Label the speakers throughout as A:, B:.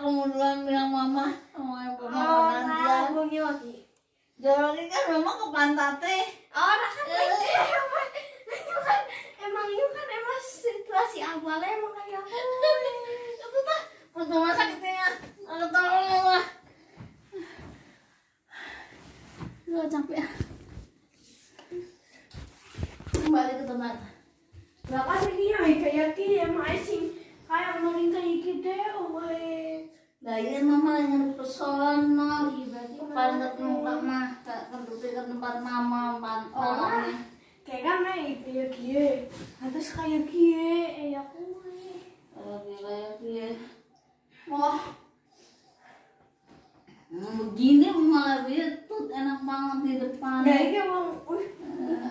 A: kemudian bilang mama sama ibu oh, mama kan oh, Nadia Bung Yogi Jorogi kan mama eh. ke pantate orang kan emang emang kan emang situasi awalnya emang kayak apa nama mantan orang kayak kan itu ya kie atas kayak eh, kie ya kue kayak kie wah begini malah tut enak banget di depan ya ini emang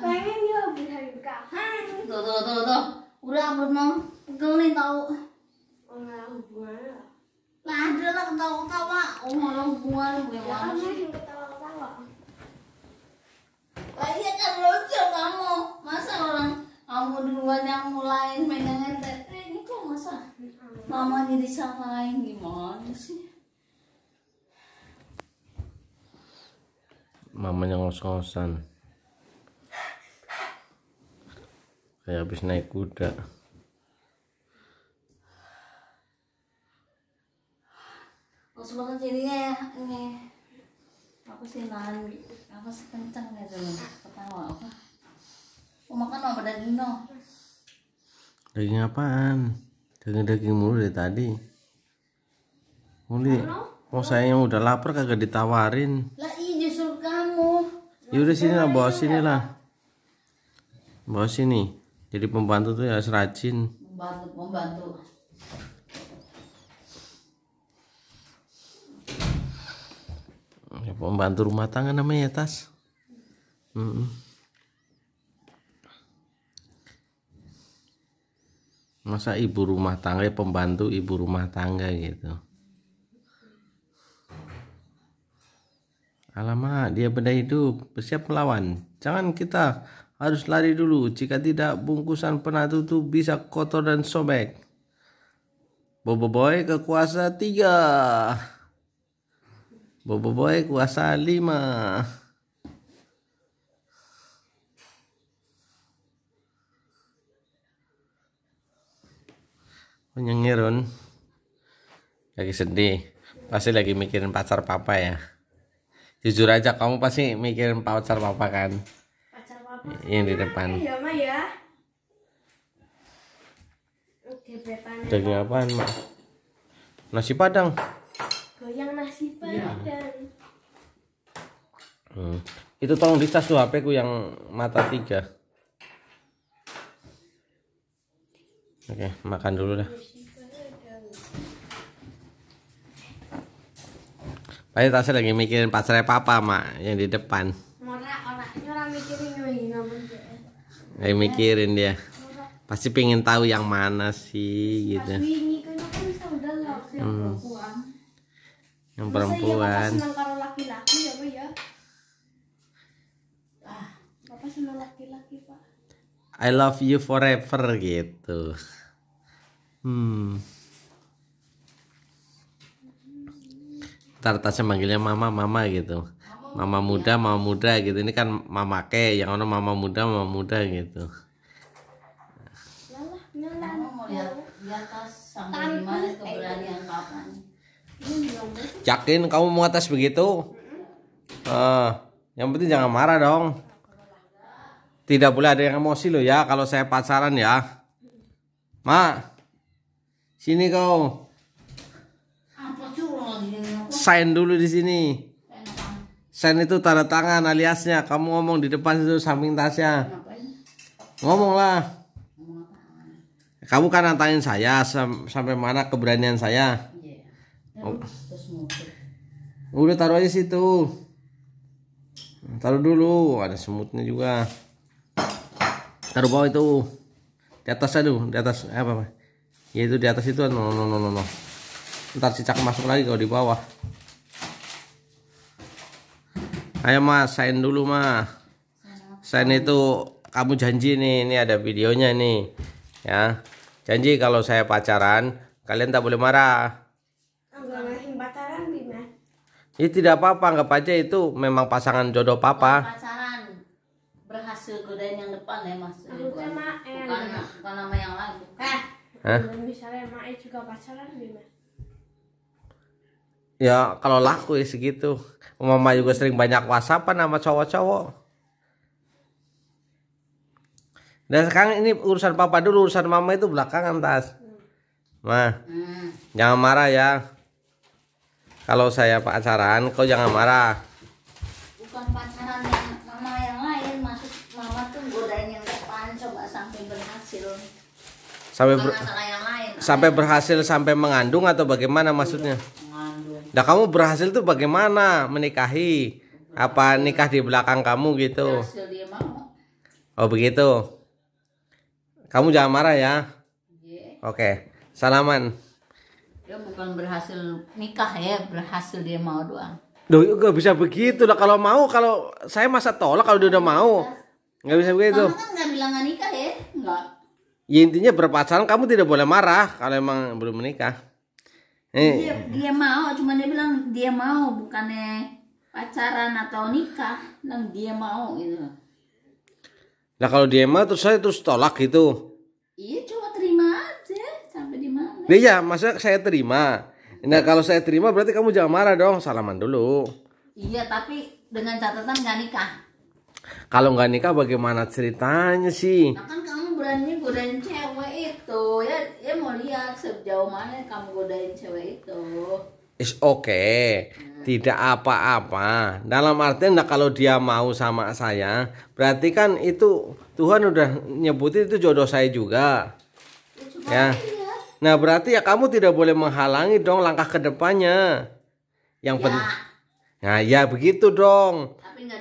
A: pengen ya bisa nikahan tuh tuh tuh tuh udah berenang pegel tau nggak hubungan lah ada lah ketawa-ketawa oh malah hubungan gue malu lagi akan lucu kamu masa orang kamu duluan yang mulai megang ente eh, ini kok masa mama jadi disalahin gimana sih
B: mamanya ngos-ngosan kayak habis naik kuda
A: ngos banget jadinya ya ini aku sih nahan aku sih kenceng gitu loh ketawa apa aku makan apa daging no
B: daging apaan daging daging mulu dari tadi Mulu? mau oh, saya yang udah lapar kagak ditawarin
A: lah iya justru kamu
B: yaudah sini lah bawa sini lah bawa sini jadi pembantu tuh ya serajin pembantu pembantu Ya, pembantu rumah tangga namanya tas hmm. masa ibu rumah tangga ya, pembantu ibu rumah tangga gitu Alamak, dia benda hidup. Bersiap melawan. Jangan kita harus lari dulu. Jika tidak, bungkusan penatu itu bisa kotor dan sobek. Boboiboy kekuasa tiga. tiga. Boboiboy kuasa lima. Penyengirun. Lagi sedih. Pasti lagi mikirin pacar papa ya. Jujur aja kamu pasti mikirin pacar papa kan. Pacar papa. Iya, yang di depan. Iya,
A: Ma ya. Daging
B: apaan, Mak? Nasi padang yang nasi iya. padang. Ya. Hmm. Itu tolong dicas tuh HP ku yang mata tiga. Oke, makan dulu dah. Ayo tak lagi mikirin pacarnya papa, Mak, yang di depan. Lagi mikirin dia. Pasti pingin tahu yang mana sih gitu. yang perempuan Bapak senang
A: kalau laki-laki ya bu ya
B: ah bapak senang laki-laki pak I love you forever gitu hmm Tartasnya manggilnya mama mama gitu mama muda mama muda gitu ini kan mama ke yang ono mama muda mama muda gitu
A: Lala, lala. Mama Mau lihat di atas sampai gimana eh, keberanian kapan?
B: Yakin kamu mau ngetes begitu? Uh, yang penting jangan marah dong. Tidak boleh ada yang emosi loh ya kalau saya pacaran ya. Ma, sini kau. Sign dulu di sini. Sign itu tanda tangan aliasnya. Kamu ngomong di depan itu samping tasnya. Ngomonglah. Kamu kan nantain saya sam sampai mana keberanian saya. Oh. Udah taruh aja situ. Taruh dulu, ada semutnya juga. Taruh bawah itu. Di atas aduh, di atas eh, apa apa. Ya itu di atas itu no no no no no. Ntar cicak masuk lagi kalau di bawah. Ayo mas, sign dulu mah. Sign itu kamu janji nih, ini ada videonya nih. Ya. Janji kalau saya pacaran, kalian tak boleh marah
A: gimana?
B: Ya tidak apa-apa, anggap aja itu memang pasangan jodoh papa.
A: Pacaran berhasil godain yang depan ya mas. Aku bukan, bukan, bukan nama yang lain. Eh. Hah? Misalnya E juga pacaran gimana?
B: Ya kalau laku ya segitu. Mama juga sering banyak whatsappan sama cowok-cowok. Dan sekarang ini urusan papa dulu, urusan mama itu belakangan tas. Hmm. Ma, hmm. jangan marah ya. Kalau saya pacaran, kau jangan marah. Bukan pacaran yang mama yang lain, maksud mama tuh godain yang depan coba sampai berhasil. Sampai ber yang lain. Sampai berhasil sampai mengandung atau bagaimana maksudnya? Mengandung. Nah, kamu berhasil tuh bagaimana menikahi? Apa nikah di belakang kamu gitu? Oh, begitu. Kamu jangan marah ya. Iya. Oke. Okay. Salaman
A: dia bukan berhasil nikah ya berhasil dia mau doang
B: Duh, gak bisa begitu lah kalau mau kalau saya masa tolak kalau dia udah mau nggak bisa begitu kamu kan
A: nggak bilang gak nikah ya nggak
B: ya intinya berpacaran kamu tidak boleh marah kalau emang belum menikah eh. Iya,
A: dia, mau cuma dia bilang dia mau bukannya pacaran atau nikah bilang dia mau gitu
B: lah kalau dia mau terus saya terus tolak gitu iya cuma Nih ya maksudnya saya terima. Nah, kalau saya terima berarti kamu jangan marah dong, salaman dulu.
A: Iya, tapi dengan catatan nggak nikah.
B: Kalau nggak nikah bagaimana ceritanya sih?
A: Nah, kan kamu berani godain cewek itu. Ya, ya mau lihat sejauh mana kamu godain cewek itu.
B: Is oke. Okay. Hmm. Tidak apa-apa. Dalam artian nah, kalau dia mau sama saya, berarti kan itu Tuhan udah nyebutin itu jodoh saya juga. Ya. ya Nah, berarti ya kamu tidak boleh menghalangi dong langkah ke depannya. Yang ya. penting Nah, ya begitu dong. Tapi nggak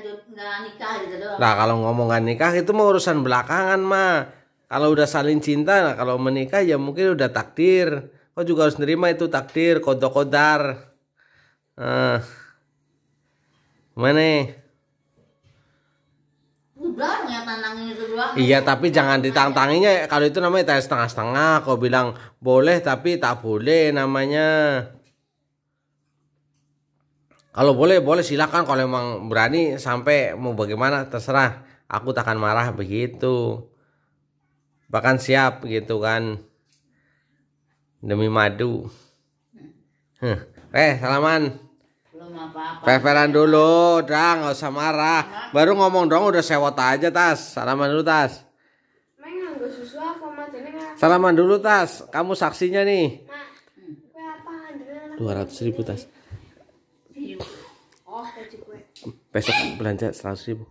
B: nikah gitu dong. Nah, kalau ngomong nggak nikah itu mah urusan belakangan mah. Kalau udah saling cinta, nah kalau menikah ya mungkin udah takdir. Kau juga harus nerima itu takdir, kodok kodar. Uh, ah. mana?
A: tantangin itu doang. Iya,
B: tapi jangan ditantanginnya kalau itu namanya tes setengah-setengah. Kau bilang boleh tapi tak boleh namanya. Kalau boleh boleh silakan kalau emang berani sampai mau bagaimana terserah. Aku takkan marah begitu. Bahkan siap gitu kan. Demi madu. Hmm. Eh, salaman. Belum dulu, udah nggak usah marah. Ma? Baru ngomong dong udah sewot aja tas. Salaman dulu tas. Kan- Salaman dulu tas. Kamu saksinya nih. Dua ratus ribu tas. Oh, besok belanja seratus ribu.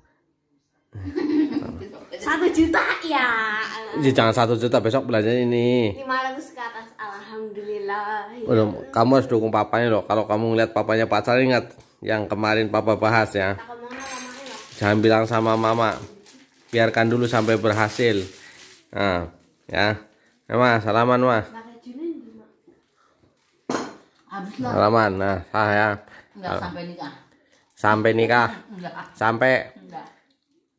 A: Satu juta ya.
B: Jangan satu juta besok belanja ini.
A: Lima ratus ke atas. Alhamdulillah.
B: Ya. kamu harus dukung papanya loh. Kalau kamu ngeliat papanya pacar ingat yang kemarin papa bahas ya. Jangan bilang sama mama. Biarkan dulu sampai berhasil. Nah, ya. Emang ya, salaman mah. Salaman, nah, sah ya. Enggak sampai nikah. Sampai nikah. Enggak. Sampai. Enggak.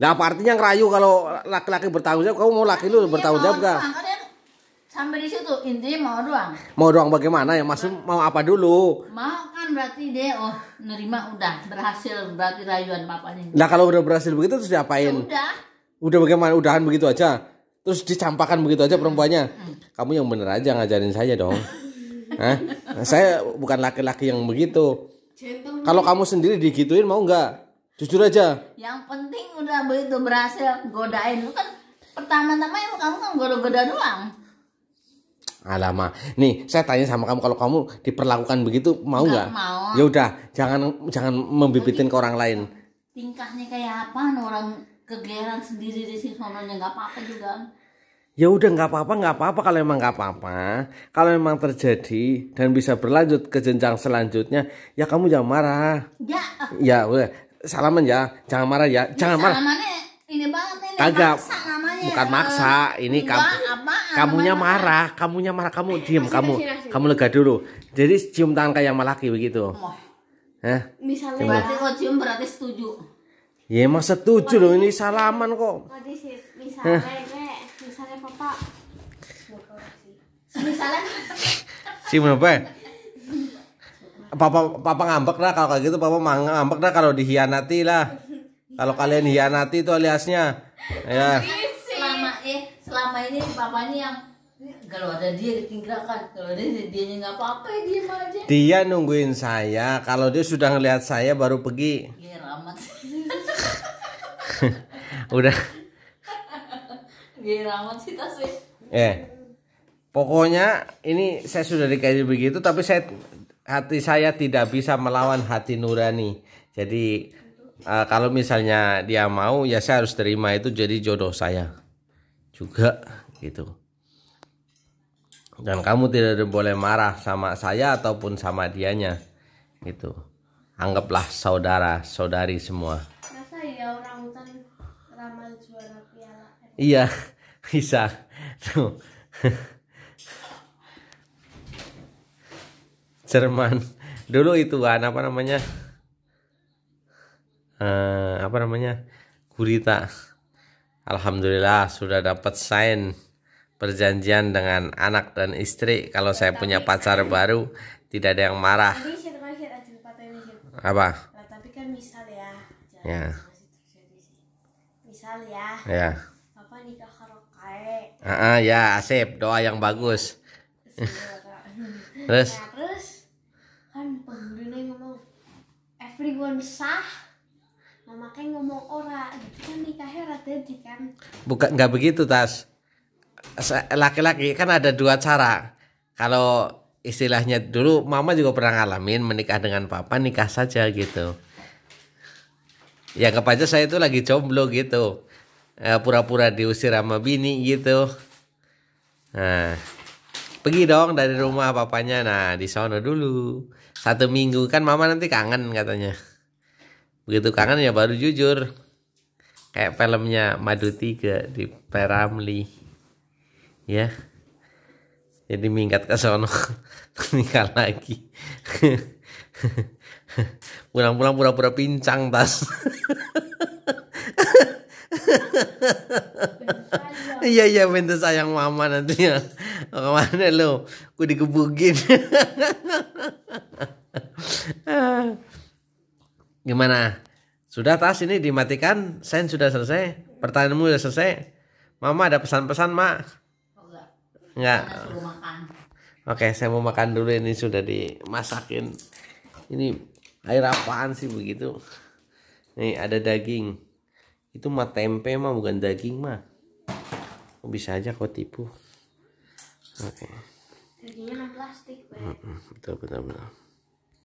B: Nah, artinya ngerayu kalau laki-laki bertanggung jawab, kamu mau laki lu iya, bertanggung jawab enggak?
A: Sampai di situ intinya mau doang.
B: Mau doang bagaimana ya? Masuk mau apa dulu?
A: Mau kan berarti dia oh nerima udah berhasil berarti rayuan papanya.
B: Nah kalau udah berhasil begitu terus diapain? Ya udah. Udah bagaimana? Udahan begitu aja. Terus dicampakan begitu aja hmm. perempuannya. Hmm. Kamu yang bener aja ngajarin saya dong. Hah? Nah, saya bukan laki-laki yang begitu. Kalau kamu sendiri digituin mau nggak? Jujur aja.
A: Yang penting udah begitu berhasil godain. kan pertama-tama yang kamu kan goda-goda doang
B: Alama. Nih, saya tanya sama kamu kalau kamu diperlakukan begitu mau nggak? Mau. Ya udah, jangan jangan membibitin ke orang lain.
A: Tingkahnya kayak apa? Nah, orang kegeran sendiri di sini nggak apa-apa juga.
B: Ya udah nggak apa-apa, nggak apa-apa kalau emang nggak apa-apa. Kalau memang terjadi dan bisa berlanjut ke jenjang selanjutnya, ya kamu jangan marah. Ya. Ya udah, salaman ya, jangan marah ya, ya jangan ya, marah.
A: Salamannya ini banget ini Agak. Bukan maksa, ini kamu. Apa? kamunya marah, marah,
B: kamunya marah, kamu diem, masih, kamu, kamu lega dulu. Jadi cium tangan kayak malaki begitu. Oh. Hah? Misalnya cium. berarti
A: kok cium berarti setuju.
B: Ya emang setuju loh ini salaman kok.
A: Misalnya, misalnya papa. Misalnya.
B: Cium apa? Papa papa ngambek lah kalau kayak gitu papa ngambek lah kalau dihianati lah. Kalau kalian hianati itu aliasnya. Ya
A: makanya papanya yang kalau ada dia ditinggalkan kalau ada dia dia nggak apa-apa ya, dia aja
B: dia nungguin saya kalau dia sudah ngelihat saya baru pergi iya, iya, ya amat udah
A: gila amat sih tasnya
B: eh pokoknya ini saya sudah dikaji begitu tapi saya hati saya tidak bisa melawan hati nurani jadi uh, kalau misalnya dia mau ya saya harus terima itu jadi jodoh saya juga gitu. Dan kamu tidak boleh marah sama saya ataupun sama dianya gitu. Anggaplah saudara, saudari semua. Masa ya Iya, iya bisa. cuman dulu itu kan apa namanya eh, apa namanya gurita Alhamdulillah sudah dapat sign perjanjian dengan anak dan istri. Kalau saya punya pacar baru, tidak ada yang marah. Apa? Nah, tapi kan misal ya. Ya. Misal ya. Ya. Papa nikah Ah ya asep doa yang bagus. terus?
A: terus ya, kan pengguna ngomong everyone sah. Nah, mama kayak ngomong ora gitu kan nikahnya rada kan
B: bukan nggak begitu tas laki-laki kan ada dua cara kalau istilahnya dulu mama juga pernah ngalamin menikah dengan papa nikah saja gitu ya kepada saya itu lagi jomblo gitu eh, pura-pura diusir sama bini gitu nah pergi dong dari rumah papanya nah di sono dulu satu minggu kan mama nanti kangen katanya begitu kangen ya baru jujur kayak filmnya Madu 3 di Peramli ya jadi minggat ke sono nikah lagi pulang-pulang pura-pura pincang tas iya iya minta sayang mama nantinya kemana lo ku dikebukin ah. Gimana? Sudah tas ini dimatikan, sen sudah selesai, pertanyaanmu sudah selesai. Mama ada pesan-pesan, Mak? Enggak. Enggak. Oke, saya mau makan dulu ini sudah dimasakin. Ini air apaan sih begitu? Nih, ada daging. Itu mah tempe mah bukan daging mah. Oh, bisa aja kok tipu. Oke. Okay.
A: Dagingnya plastik, Pak.
B: Betul, betul, betul.